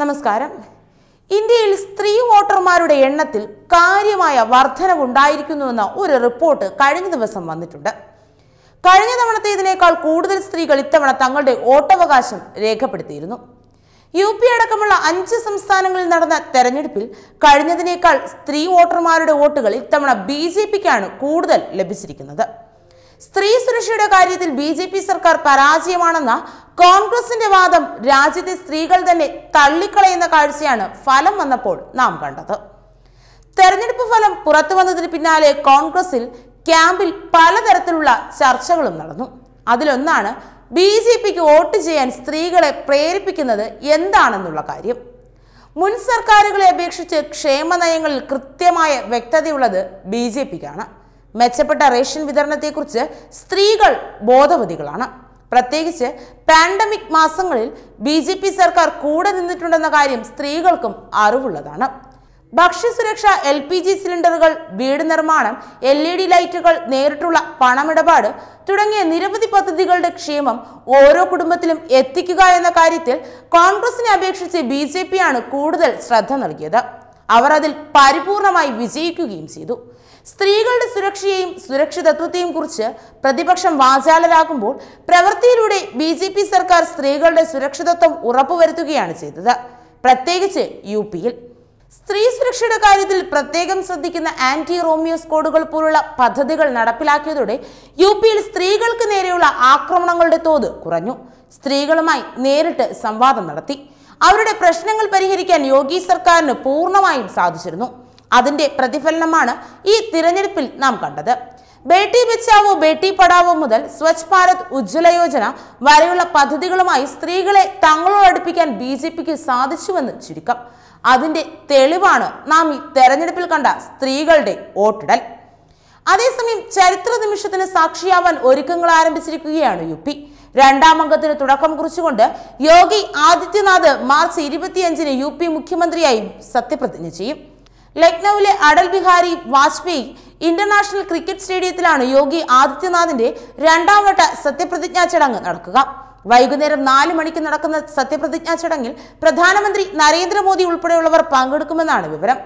നമസ്കാരം ഇന്ത്യയിൽ സ്ത്രീ വോട്ടർമാരുടെ എണ്ണത്തിൽ കാര്യമായ വർധനവുണ്ടായിരിക്കുന്നുവെന്ന ഒരു റിപ്പോർട്ട് കഴിഞ്ഞ ദിവസം വന്നിട്ടുണ്ട് കഴിഞ്ഞ തവണത്തേതിനേക്കാൾ കൂടുതൽ സ്ത്രീകൾ ഇത്തവണ തങ്ങളുടെ വോട്ടവകാശം രേഖപ്പെടുത്തിയിരുന്നു യു പി അടക്കമുള്ള അഞ്ച് സംസ്ഥാനങ്ങളിൽ നടന്ന തെരഞ്ഞെടുപ്പിൽ കഴിഞ്ഞതിനേക്കാൾ സ്ത്രീ വോട്ടർമാരുടെ വോട്ടുകൾ ഇത്തവണ ബി ജെ പിക്കാണ് കൂടുതൽ ലഭിച്ചിരിക്കുന്നത് സ്ത്രീ സുരക്ഷയുടെ കാര്യത്തിൽ ബി ജെ പി സർക്കാർ പരാജയമാണെന്ന കോൺഗ്രസിന്റെ വാദം രാജ്യത്തെ സ്ത്രീകൾ തന്നെ തള്ളിക്കളയുന്ന കാഴ്ചയാണ് ഫലം വന്നപ്പോൾ നാം കണ്ടത് തെരഞ്ഞെടുപ്പ് ഫലം പുറത്തു വന്നതിന് പിന്നാലെ കോൺഗ്രസിൽ ക്യാമ്പിൽ പലതരത്തിലുള്ള ചർച്ചകളും നടന്നു അതിലൊന്നാണ് ബി ജെ പിക്ക് വോട്ട് ചെയ്യാൻ സ്ത്രീകളെ പ്രേരിപ്പിക്കുന്നത് എന്താണെന്നുള്ള കാര്യം മുൻ സർക്കാരുകളെ അപേക്ഷിച്ച് നയങ്ങളിൽ കൃത്യമായ വ്യക്തതയുള്ളത് ബി ജെ പിക്കാണ് മെച്ചപ്പെട്ട റേഷൻ വിതരണത്തെക്കുറിച്ച് സ്ത്രീകൾ ബോധവതികളാണ് പ്രത്യേകിച്ച് പാൻഡമിക് മാസങ്ങളിൽ ബി ജെ പി സർക്കാർ കൂടെ നിന്നിട്ടുണ്ടെന്ന കാര്യം സ്ത്രീകൾക്കും അറിവുള്ളതാണ് ഭക്ഷ്യസുരക്ഷ എൽ പി ജി സിലിണ്ടറുകൾ വീട് നിർമ്മാണം എൽ ഇ ഡി ലൈറ്റുകൾ നേരിട്ടുള്ള പണമിടപാട് തുടങ്ങിയ നിരവധി പദ്ധതികളുടെ ക്ഷേമം ഓരോ കുടുംബത്തിലും എത്തിക്കുക എന്ന കാര്യത്തിൽ കോൺഗ്രസിനെ അപേക്ഷിച്ച് ബി ജെ പിയാണ് കൂടുതൽ ശ്രദ്ധ നൽകിയത് അവർ അതിൽ പരിപൂർണമായി വിജയിക്കുകയും ചെയ്തു സ്ത്രീകളുടെ സുരക്ഷയെയും സുരക്ഷിതത്വത്തെയും കുറിച്ച് പ്രതിപക്ഷം വാചാലരാകുമ്പോൾ പ്രവൃത്തിയിലൂടെ ബി ജെ പി സർക്കാർ സ്ത്രീകളുടെ സുരക്ഷിതത്വം ഉറപ്പുവരുത്തുകയാണ് ചെയ്തത് പ്രത്യേകിച്ച് യു പിയിൽ സ്ത്രീ സുരക്ഷയുടെ കാര്യത്തിൽ പ്രത്യേകം ശ്രദ്ധിക്കുന്ന ആന്റി റോമിയോ സ്കോഡുകൾ പോലുള്ള പദ്ധതികൾ നടപ്പിലാക്കിയതോടെ യു പിയിൽ സ്ത്രീകൾക്ക് നേരെയുള്ള ആക്രമണങ്ങളുടെ തോത് കുറഞ്ഞു സ്ത്രീകളുമായി നേരിട്ട് സംവാദം നടത്തി അവരുടെ പ്രശ്നങ്ങൾ പരിഹരിക്കാൻ യോഗി സർക്കാരിന് പൂർണ്ണമായും സാധിച്ചിരുന്നു അതിന്റെ പ്രതിഫലനമാണ് ഈ തിരഞ്ഞെടുപ്പിൽ നാം കണ്ടത് ബേട്ടി ബച്ചാവോ ബേട്ടി പടാവോ മുതൽ സ്വച്ഛ് ഭാരത് ഉജ്ജ്വല യോജന വരെയുള്ള പദ്ധതികളുമായി സ്ത്രീകളെ തങ്ങളോട് അടുപ്പിക്കാൻ ബി ജെ പിക്ക് സാധിച്ചുവെന്ന് ചുരുക്കം അതിന്റെ തെളിവാണ് നാം ഈ തെരഞ്ഞെടുപ്പിൽ കണ്ട സ്ത്രീകളുടെ വോട്ടിടൽ അതേസമയം ചരിത്ര നിമിഷത്തിന് സാക്ഷിയാവാൻ ഒരുക്കങ്ങൾ ആരംഭിച്ചിരിക്കുകയാണ് യു പി രണ്ടാം അംഗത്തിന് തുടക്കം കുറിച്ചുകൊണ്ട് യോഗി ആദിത്യനാഥ് മാർച്ച് ഇരുപത്തിയഞ്ചിന് യു പി മുഖ്യമന്ത്രിയായി സത്യപ്രതിജ്ഞ ചെയ്യും ലക്നൌവിലെ അടൽ ബിഹാരി വാജ്പേയി ഇന്റർനാഷണൽ ക്രിക്കറ്റ് സ്റ്റേഡിയത്തിലാണ് യോഗി ആദിത്യനാഥിന്റെ രണ്ടാംവട്ട സത്യപ്രതിജ്ഞാ ചടങ്ങ് നടക്കുക വൈകുന്നേരം നാല് മണിക്ക് നടക്കുന്ന സത്യപ്രതിജ്ഞാ ചടങ്ങിൽ പ്രധാനമന്ത്രി നരേന്ദ്രമോദി ഉൾപ്പെടെയുള്ളവർ പങ്കെടുക്കുമെന്നാണ് വിവരം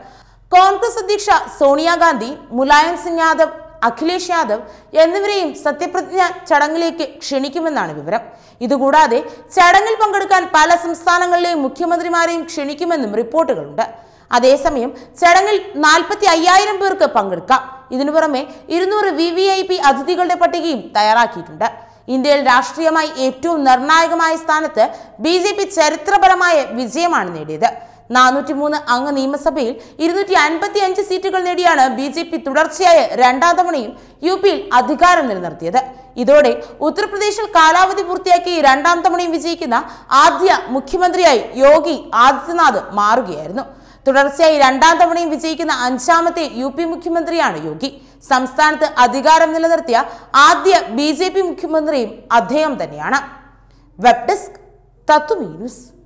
കോൺഗ്രസ് അധ്യക്ഷ സോണിയാഗാന്ധി മുലായം സിംഗ് യാദവ് അഖിലേഷ് യാദവ് എന്നിവരെയും സത്യപ്രതിജ്ഞ ചടങ്ങിലേക്ക് ക്ഷണിക്കുമെന്നാണ് വിവരം ഇതുകൂടാതെ ചടങ്ങിൽ പങ്കെടുക്കാൻ പല സംസ്ഥാനങ്ങളിലെയും മുഖ്യമന്ത്രിമാരെയും ക്ഷണിക്കുമെന്നും റിപ്പോർട്ടുകളുണ്ട് അതേസമയം ചടങ്ങിൽ നാൽപ്പത്തി അയ്യായിരം പേർക്ക് പങ്കെടുക്കാം ഇതിനു പുറമെ ഇരുന്നൂറ് വി വി ഐ പി അതിഥികളുടെ പട്ടികയും തയ്യാറാക്കിയിട്ടുണ്ട് ഇന്ത്യയിൽ രാഷ്ട്രീയമായി ഏറ്റവും നിർണായകമായ സ്ഥാനത്ത് ബി ചരിത്രപരമായ വിജയമാണ് നേടിയത് നാനൂറ്റിമൂന്ന് അംഗ നിയമസഭയിൽ ഇരുന്നൂറ്റി അൻപത്തി അഞ്ച് സീറ്റുകൾ നേടിയാണ് ബി ജെ പി തുടർച്ചയായ രണ്ടാം തവണയും യു പിയിൽ അധികാരം നിലനിർത്തിയത് ഇതോടെ ഉത്തർപ്രദേശിൽ കാലാവധി പൂർത്തിയാക്കി രണ്ടാം തവണയും വിജയിക്കുന്ന ആദ്യ മുഖ്യമന്ത്രിയായി യോഗി ആദിത്യനാഥ് മാറുകയായിരുന്നു തുടർച്ചയായി രണ്ടാം തവണയും വിജയിക്കുന്ന അഞ്ചാമത്തെ യു പി മുഖ്യമന്ത്രിയാണ് യോഗി സംസ്ഥാനത്ത് അധികാരം നിലനിർത്തിയ ആദ്യ ബി ജെ പി മുഖ്യമന്ത്രിയും അദ്ദേഹം തന്നെയാണ് വെബ് ഡെസ്ക് തത്വമീ ന്യൂസ്